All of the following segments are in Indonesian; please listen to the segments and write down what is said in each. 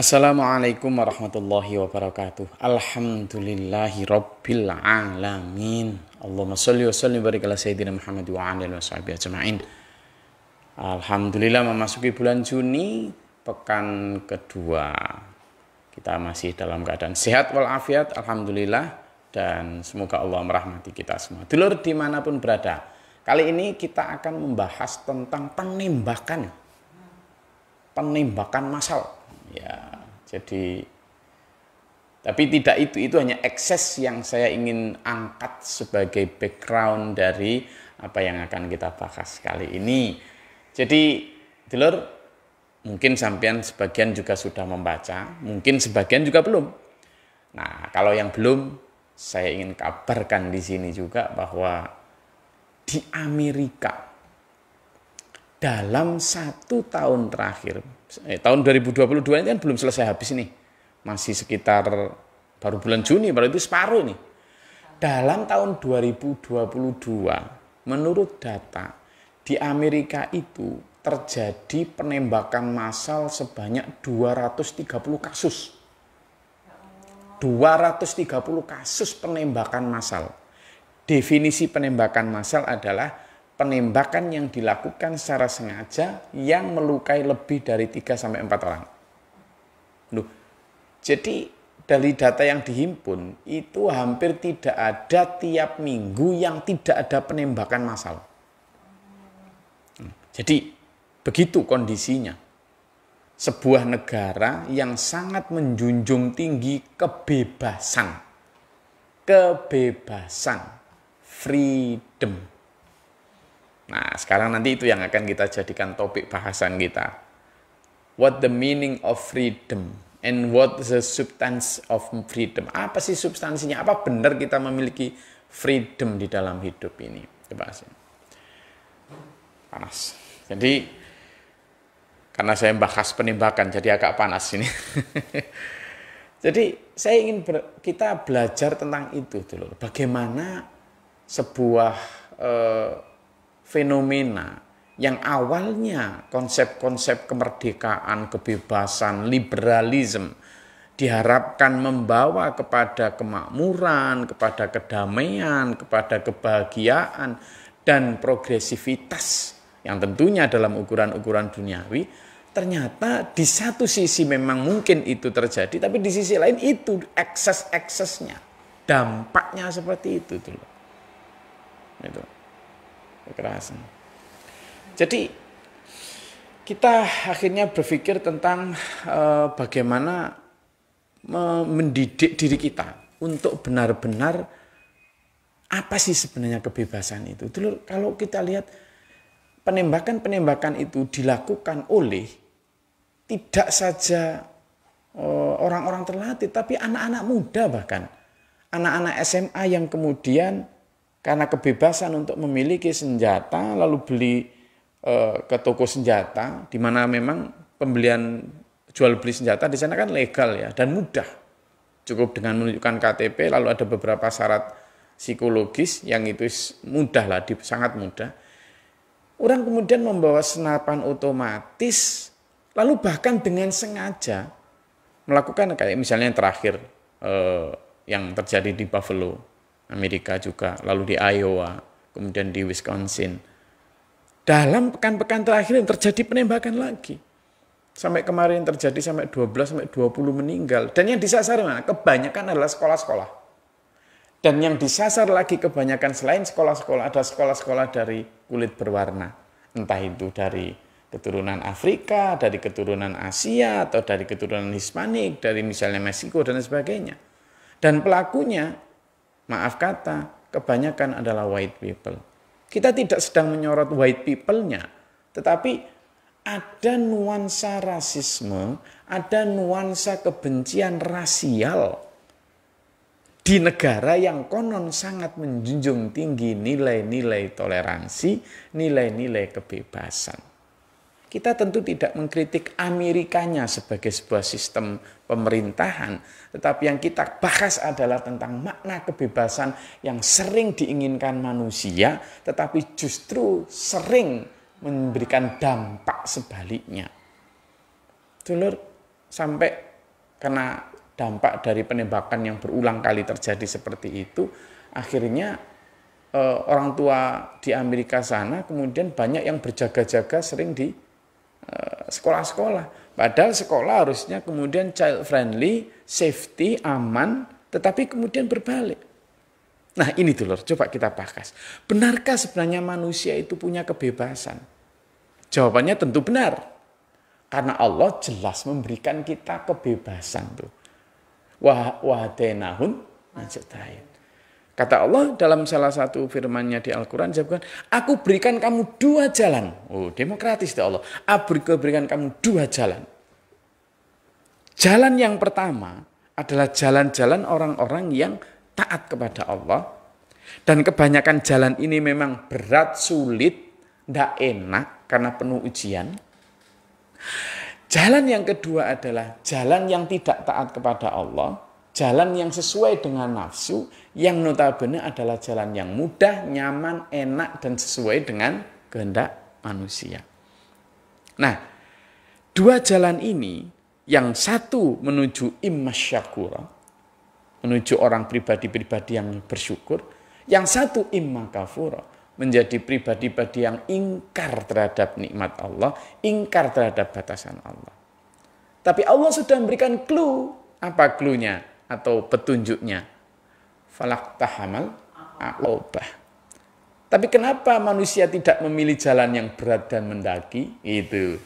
Assalamualaikum warahmatullahi wabarakatuh. Alhamdulillahi rabbil alamin. Allahumma sholli wa sallim barik ala sayyidina Muhammad wa ala alihi washabihi ajmain. Alhamdulillah memasuki bulan Juni pekan kedua. Kita masih dalam keadaan sehat walafiat alhamdulillah dan semoga Allah merahmati kita semua. Dulur dimanapun berada. Kali ini kita akan membahas tentang penembakan. Penembakan masal. Ya, jadi tapi tidak itu, itu hanya ekses yang saya ingin angkat sebagai background dari apa yang akan kita bahas kali ini. Jadi, dulur, mungkin sampean sebagian juga sudah membaca, mungkin sebagian juga belum. Nah, kalau yang belum, saya ingin kabarkan di sini juga bahwa di Amerika dalam satu tahun terakhir eh, tahun 2022 ini kan belum selesai habis nih. Masih sekitar baru bulan Juni, baru itu separuh nih. Dalam tahun 2022, menurut data di Amerika itu terjadi penembakan massal sebanyak 230 kasus. 230 kasus penembakan massal. Definisi penembakan massal adalah penembakan yang dilakukan secara sengaja yang melukai lebih dari 3 sampai 4 orang. Loh, jadi dari data yang dihimpun itu hampir tidak ada tiap minggu yang tidak ada penembakan massal. Hmm, jadi begitu kondisinya. Sebuah negara yang sangat menjunjung tinggi kebebasan. Kebebasan, freedom. Nah, sekarang nanti itu yang akan kita jadikan topik bahasan kita. What the meaning of freedom and what the substance of freedom? Apa sih substansinya? Apa benar kita memiliki freedom di dalam hidup ini? Coba sih. Panas. Jadi karena saya bahas penembakan jadi agak panas ini. jadi saya ingin ber, kita belajar tentang itu dulu. Bagaimana sebuah eh, fenomena yang awalnya konsep-konsep kemerdekaan, kebebasan, liberalisme diharapkan membawa kepada kemakmuran, kepada kedamaian, kepada kebahagiaan dan progresivitas yang tentunya dalam ukuran-ukuran duniawi ternyata di satu sisi memang mungkin itu terjadi tapi di sisi lain itu ekses-eksesnya dampaknya seperti itu tuh Gitu kekerasan. Jadi kita akhirnya berpikir tentang e, bagaimana mendidik diri kita untuk benar-benar apa sih sebenarnya kebebasan itu. Dulu kalau kita lihat penembakan-penembakan itu dilakukan oleh tidak saja eh, orang-orang terlatih tapi anak-anak muda bahkan anak-anak SMA yang kemudian karena kebebasan untuk memiliki senjata lalu beli e, ke toko senjata di mana memang pembelian jual beli senjata di sana kan legal ya dan mudah cukup dengan menunjukkan KTP lalu ada beberapa syarat psikologis yang itu mudah lah sangat mudah orang kemudian membawa senapan otomatis lalu bahkan dengan sengaja melakukan kayak misalnya yang terakhir e, yang terjadi di Buffalo Amerika juga, lalu di Iowa, kemudian di Wisconsin. Dalam pekan-pekan terakhir yang terjadi penembakan lagi. Sampai kemarin terjadi sampai 12 sampai 20 meninggal. Dan yang disasar mana? Kebanyakan adalah sekolah-sekolah. Dan yang disasar lagi kebanyakan selain sekolah-sekolah ada sekolah-sekolah dari kulit berwarna. Entah itu dari keturunan Afrika, dari keturunan Asia, atau dari keturunan Hispanik, dari misalnya Meksiko dan sebagainya. Dan pelakunya Maaf kata, kebanyakan adalah white people. Kita tidak sedang menyorot white people-nya, tetapi ada nuansa rasisme, ada nuansa kebencian rasial di negara yang konon sangat menjunjung tinggi nilai-nilai toleransi, nilai-nilai kebebasan. Kita tentu tidak mengkritik Amerikanya sebagai sebuah sistem pemerintahan, tetapi yang kita bahas adalah tentang makna kebebasan yang sering diinginkan manusia, tetapi justru sering memberikan dampak sebaliknya. Dulur sampai kena dampak dari penembakan yang berulang kali terjadi seperti itu, akhirnya eh, orang tua di Amerika sana kemudian banyak yang berjaga-jaga sering di Eh, sekolah-sekolah. Padahal sekolah harusnya kemudian child friendly, safety, aman, tetapi kemudian berbalik. Nah ini dulur, coba kita bahas. Benarkah sebenarnya manusia itu punya kebebasan? Jawabannya tentu benar. Karena Allah jelas memberikan kita kebebasan tuh. Wah, denahun, najatayin. Kata Allah dalam salah satu firman-Nya di Al-Quran, disebutkan, aku berikan kamu dua jalan. Oh, demokratis ya Allah. Aku berikan kamu dua jalan. Jalan yang pertama adalah jalan-jalan orang-orang yang taat kepada Allah. Dan kebanyakan jalan ini memang berat, sulit, tidak enak karena penuh ujian. Jalan yang kedua adalah jalan yang tidak taat kepada Allah jalan yang sesuai dengan nafsu yang notabene adalah jalan yang mudah, nyaman, enak dan sesuai dengan kehendak manusia. Nah, dua jalan ini yang satu menuju immasyakura, menuju orang pribadi-pribadi yang bersyukur, yang satu imma kafura, menjadi pribadi-pribadi yang ingkar terhadap nikmat Allah, ingkar terhadap batasan Allah. Tapi Allah sudah memberikan clue. Apa clue-nya? atau petunjuknya. Falak tahamal aqobah. Tapi kenapa manusia tidak memilih jalan yang berat dan mendaki? Itu.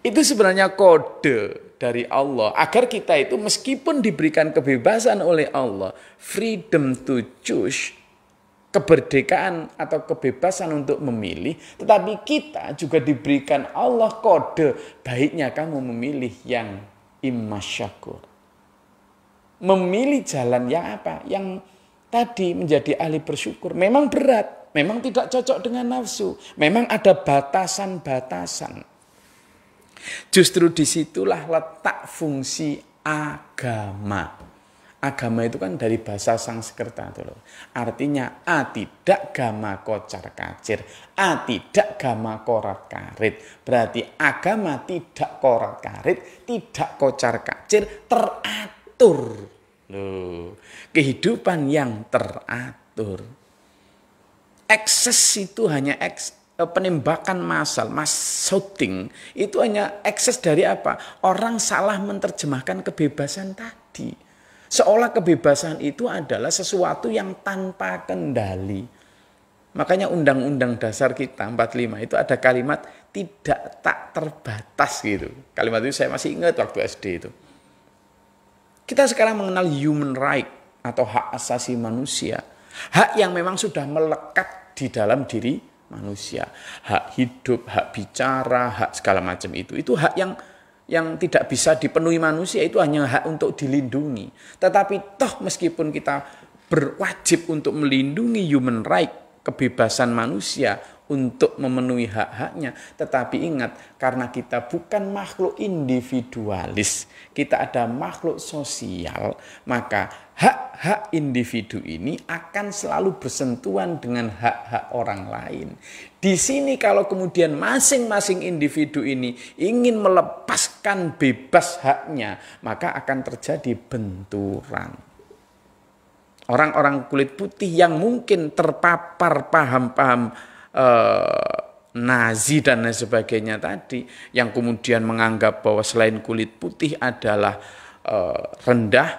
Itu sebenarnya kode dari Allah agar kita itu meskipun diberikan kebebasan oleh Allah, freedom to choose, keberdekaan atau kebebasan untuk memilih, tetapi kita juga diberikan Allah kode baiknya kamu memilih yang imasyakur memilih jalan yang apa? Yang tadi menjadi ahli bersyukur. Memang berat, memang tidak cocok dengan nafsu, memang ada batasan-batasan. Justru disitulah letak fungsi agama. Agama itu kan dari bahasa sang sekerta. loh. Artinya a tidak gama kocar kacir, a tidak gama korat karit. Berarti agama tidak korat karit, tidak kocar kacir, teratur Loh, kehidupan yang teratur. Ekses itu hanya eks, eh, penembakan masal, mass shooting, itu hanya ekses dari apa? Orang salah menerjemahkan kebebasan tadi. Seolah kebebasan itu adalah sesuatu yang tanpa kendali. Makanya undang-undang dasar kita 45 itu ada kalimat tidak tak terbatas gitu. Kalimat itu saya masih ingat waktu SD itu. Kita sekarang mengenal human right atau hak asasi manusia. Hak yang memang sudah melekat di dalam diri manusia. Hak hidup, hak bicara, hak segala macam itu. Itu hak yang yang tidak bisa dipenuhi manusia itu hanya hak untuk dilindungi. Tetapi toh meskipun kita berwajib untuk melindungi human right, kebebasan manusia, untuk memenuhi hak-haknya. Tetapi ingat, karena kita bukan makhluk individualis, kita ada makhluk sosial, maka hak-hak individu ini akan selalu bersentuhan dengan hak-hak orang lain. Di sini kalau kemudian masing-masing individu ini ingin melepaskan bebas haknya, maka akan terjadi benturan. Orang-orang kulit putih yang mungkin terpapar paham-paham Eh, Nazi dan lain sebagainya tadi yang kemudian menganggap bahwa selain kulit putih adalah eh, rendah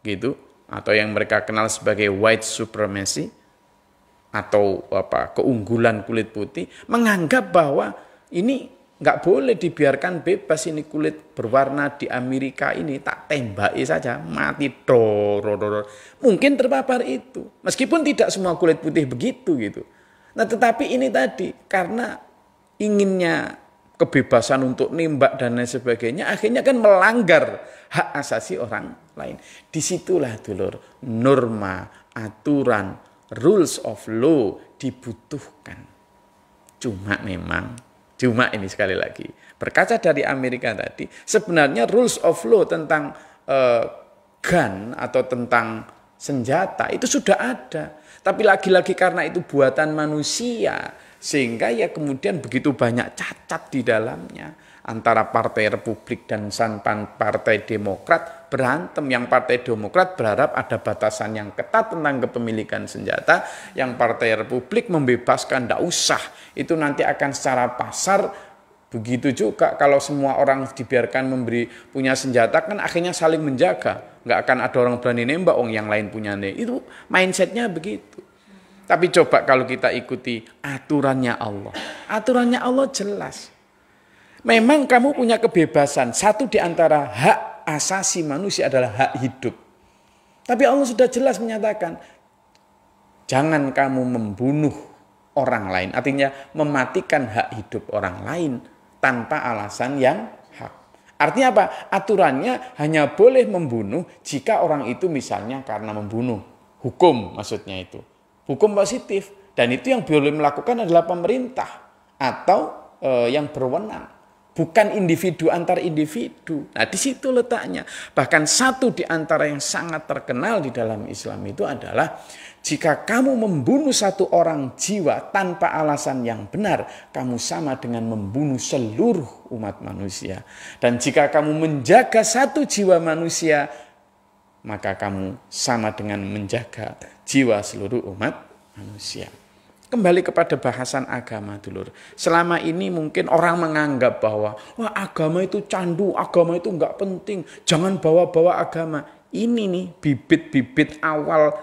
gitu atau yang mereka kenal sebagai white supremacy atau apa keunggulan kulit putih menganggap bahwa ini nggak boleh dibiarkan bebas ini kulit berwarna di Amerika ini tak tembaki saja mati dorororor mungkin terpapar itu meskipun tidak semua kulit putih begitu gitu Nah tetapi ini tadi karena inginnya kebebasan untuk nimbak dan lain sebagainya akhirnya kan melanggar hak asasi orang lain. Disitulah dulur norma, aturan, rules of law dibutuhkan. Cuma memang, cuma ini sekali lagi, berkaca dari Amerika tadi, sebenarnya rules of law tentang uh, gun atau tentang senjata itu sudah ada. Tapi lagi-lagi karena itu buatan manusia sehingga ya kemudian begitu banyak cacat di dalamnya antara Partai Republik dan Sanpan Partai Demokrat berantem. Yang Partai Demokrat berharap ada batasan yang ketat tentang kepemilikan senjata. Yang Partai Republik membebaskan, tidak usah. Itu nanti akan secara pasar Begitu juga kalau semua orang dibiarkan memberi punya senjata kan akhirnya saling menjaga. Nggak akan ada orang berani nembak, orang yang lain punya nih. Itu mindsetnya begitu. Tapi coba kalau kita ikuti aturannya Allah. Aturannya Allah jelas. Memang kamu punya kebebasan. Satu di antara hak asasi manusia adalah hak hidup. Tapi Allah sudah jelas menyatakan, jangan kamu membunuh orang lain. Artinya mematikan hak hidup orang lain tanpa alasan yang hak. Artinya apa? Aturannya hanya boleh membunuh jika orang itu misalnya karena membunuh. Hukum maksudnya itu. Hukum positif. Dan itu yang boleh melakukan adalah pemerintah atau e, yang berwenang. Bukan individu antar individu. Nah di situ letaknya. Bahkan satu di antara yang sangat terkenal di dalam Islam itu adalah jika kamu membunuh satu orang jiwa tanpa alasan yang benar, kamu sama dengan membunuh seluruh umat manusia. Dan jika kamu menjaga satu jiwa manusia, maka kamu sama dengan menjaga jiwa seluruh umat manusia. Kembali kepada bahasan agama dulur. Selama ini mungkin orang menganggap bahwa wah agama itu candu, agama itu enggak penting, jangan bawa-bawa agama. Ini nih bibit-bibit awal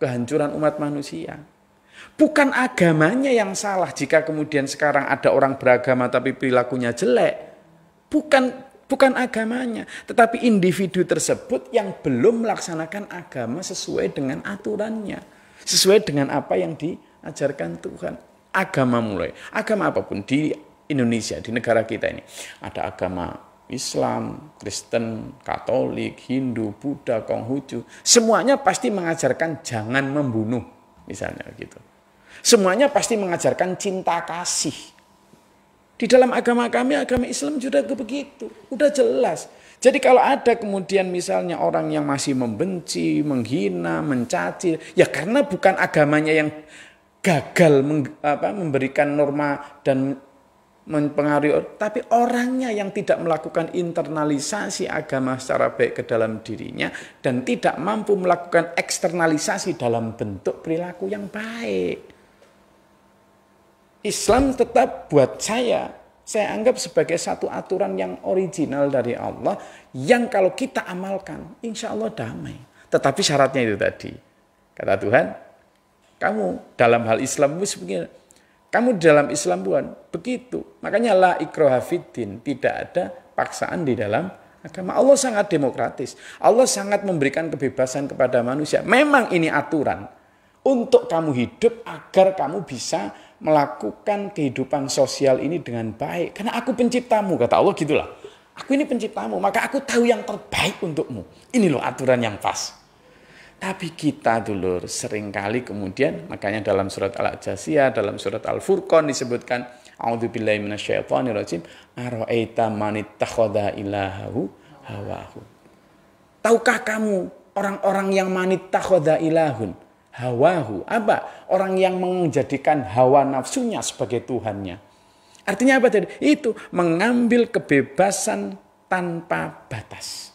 kehancuran umat manusia. Bukan agamanya yang salah jika kemudian sekarang ada orang beragama tapi perilakunya jelek. Bukan bukan agamanya, tetapi individu tersebut yang belum melaksanakan agama sesuai dengan aturannya, sesuai dengan apa yang diajarkan Tuhan. Agama mulai, agama apapun di Indonesia, di negara kita ini, ada agama Islam, Kristen, Katolik, Hindu, Buddha, Konghucu, semuanya pasti mengajarkan jangan membunuh, misalnya gitu. Semuanya pasti mengajarkan cinta kasih. Di dalam agama kami, agama Islam sudah begitu, udah jelas. Jadi kalau ada kemudian misalnya orang yang masih membenci, menghina, mencaci, ya karena bukan agamanya yang gagal memberikan norma dan mempengaruhi tapi orangnya yang tidak melakukan internalisasi agama secara baik ke dalam dirinya dan tidak mampu melakukan eksternalisasi dalam bentuk perilaku yang baik. Islam tetap buat saya saya anggap sebagai satu aturan yang original dari Allah yang kalau kita amalkan insya Allah damai. Tetapi syaratnya itu tadi. Kata Tuhan, kamu dalam hal Islam sebenarnya kamu dalam Islam bukan begitu. Makanya la ikroha fiddin, tidak ada paksaan di dalam agama. Allah sangat demokratis. Allah sangat memberikan kebebasan kepada manusia. Memang ini aturan untuk kamu hidup agar kamu bisa melakukan kehidupan sosial ini dengan baik. Karena aku penciptamu, kata Allah gitulah. Aku ini penciptamu, maka aku tahu yang terbaik untukmu. Ini loh aturan yang pas. Tapi kita dulur seringkali kemudian makanya dalam surat al jasiyah dalam surat Al-Furqan disebutkan ilahahu hawahu. Tahukah kamu orang-orang yang manittakhadha ilahun hawahu? Apa? Orang yang menjadikan hawa nafsunya sebagai tuhannya. Artinya apa tadi? Itu mengambil kebebasan tanpa batas.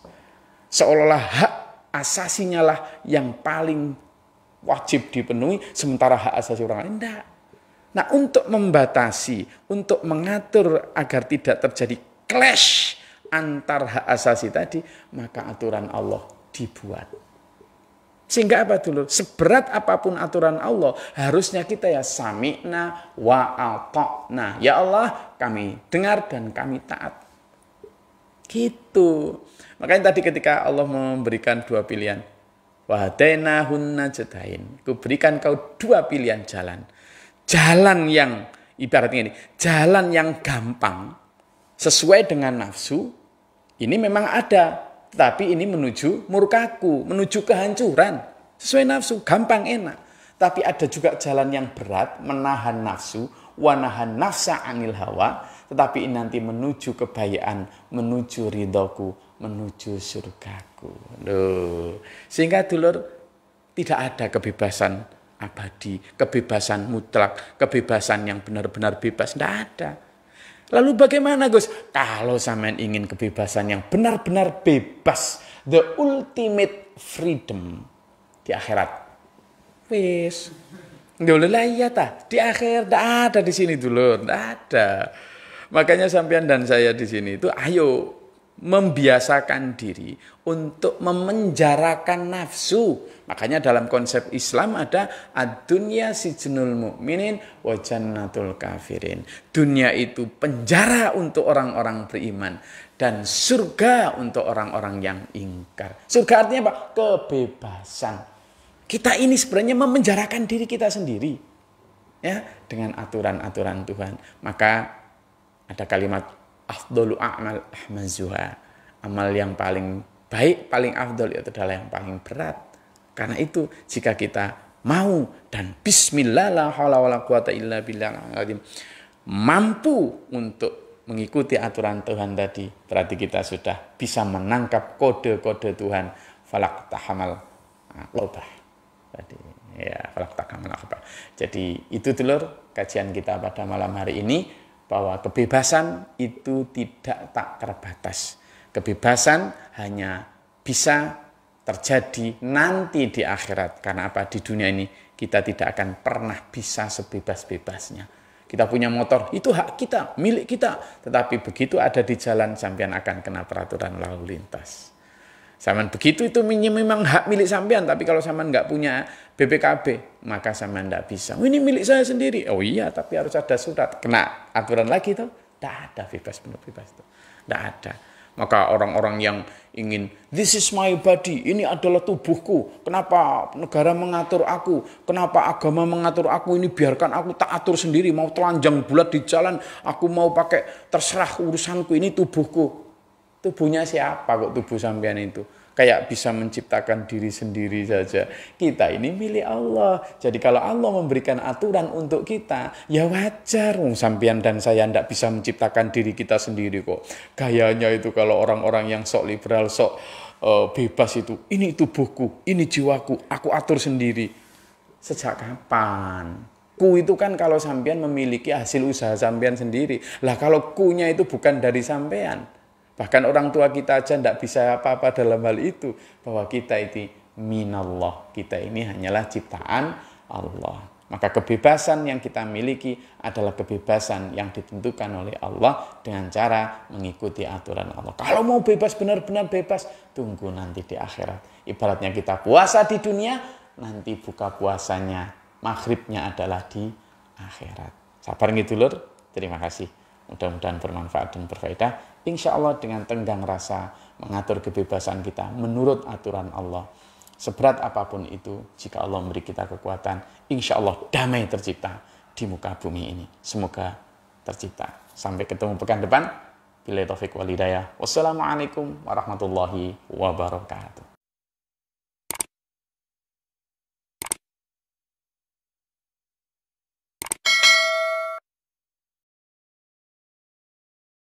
Seolah-olah hak asasinya lah yang paling wajib dipenuhi, sementara hak asasi orang lain tidak. Nah, untuk membatasi, untuk mengatur agar tidak terjadi clash antar hak asasi tadi, maka aturan Allah dibuat. Sehingga apa dulu? Seberat apapun aturan Allah, harusnya kita ya sami'na wa Ya Allah, kami dengar dan kami taat. Gitu. Makanya tadi ketika Allah memberikan dua pilihan. wahdena hunna jadain. Kuberikan kau dua pilihan jalan. Jalan yang, ibaratnya ini, jalan yang gampang. Sesuai dengan nafsu. Ini memang ada. Tapi ini menuju murkaku, menuju kehancuran. Sesuai nafsu, gampang, enak. Tapi ada juga jalan yang berat, menahan nafsu, wanahan nafsa anil hawa, tetapi nanti menuju kebayaan, menuju ridhoku, menuju surgaku. Loh. Sehingga dulur tidak ada kebebasan abadi, kebebasan mutlak, kebebasan yang benar-benar bebas. Tidak ada. Lalu bagaimana Gus? Kalau sampean ingin kebebasan yang benar-benar bebas, the ultimate freedom di akhirat. Wis. Ndolelah lah iya ta, di akhir ndak ada di sini dulur, ndak ada. Makanya sampean dan saya di sini itu ayo membiasakan diri untuk memenjarakan nafsu. Makanya dalam konsep Islam ada ad-dunya sijnul mu'minin wa jannatul kafirin. Dunia itu penjara untuk orang-orang beriman dan surga untuk orang-orang yang ingkar. Surga artinya apa? Kebebasan. Kita ini sebenarnya memenjarakan diri kita sendiri. Ya, dengan aturan-aturan Tuhan. Maka ada kalimat afdolu a'mal ahmazuha. Amal yang paling baik, paling afdol itu adalah yang paling berat. Karena itu jika kita mau dan bismillah la wala quwata illa billah mampu untuk mengikuti aturan Tuhan tadi berarti kita sudah bisa menangkap kode-kode Tuhan falak tahamal lobah tadi ya falak tahamal akobah jadi itu dulur kajian kita pada malam hari ini bahwa kebebasan itu tidak tak terbatas. Kebebasan hanya bisa terjadi nanti di akhirat. Karena apa? Di dunia ini kita tidak akan pernah bisa sebebas-bebasnya. Kita punya motor, itu hak kita, milik kita. Tetapi begitu ada di jalan, sampean akan kena peraturan lalu lintas. Saman begitu itu memang hak milik sampean, tapi kalau saman nggak punya BPKB, maka saman nggak bisa. Oh, ini milik saya sendiri. Oh iya, tapi harus ada surat. Kena aturan lagi tuh. Tidak ada bebas penuh bebas tuh. Tidak ada. Maka orang-orang yang ingin, this is my body, ini adalah tubuhku. Kenapa negara mengatur aku? Kenapa agama mengatur aku? Ini biarkan aku tak atur sendiri. Mau telanjang bulat di jalan, aku mau pakai terserah urusanku, ini tubuhku. Tubuhnya siapa kok tubuh sampean itu? Kayak bisa menciptakan diri sendiri saja. Kita ini milik Allah. Jadi kalau Allah memberikan aturan untuk kita, ya wajar. Wong sampean dan saya ndak bisa menciptakan diri kita sendiri kok. Gayanya itu kalau orang-orang yang sok liberal, sok uh, bebas itu. Ini tubuhku, ini jiwaku, aku atur sendiri. Sejak kapan? Ku itu kan kalau sampean memiliki hasil usaha sampean sendiri. Lah kalau kunya itu bukan dari sampean. Bahkan orang tua kita aja tidak bisa apa-apa dalam hal itu. Bahwa kita itu minallah. Kita ini hanyalah ciptaan Allah. Maka kebebasan yang kita miliki adalah kebebasan yang ditentukan oleh Allah dengan cara mengikuti aturan Allah. Kalau mau bebas benar-benar bebas, tunggu nanti di akhirat. Ibaratnya kita puasa di dunia, nanti buka puasanya, maghribnya adalah di akhirat. Sabar gitu lur, terima kasih. Mudah-mudahan bermanfaat dan berfaedah. Insya Allah dengan tenggang rasa mengatur kebebasan kita menurut aturan Allah. Seberat apapun itu, jika Allah memberi kita kekuatan, insya Allah damai tercipta di muka bumi ini. Semoga tercipta. Sampai ketemu pekan depan. Bila taufik walidayah. Wassalamualaikum warahmatullahi wabarakatuh.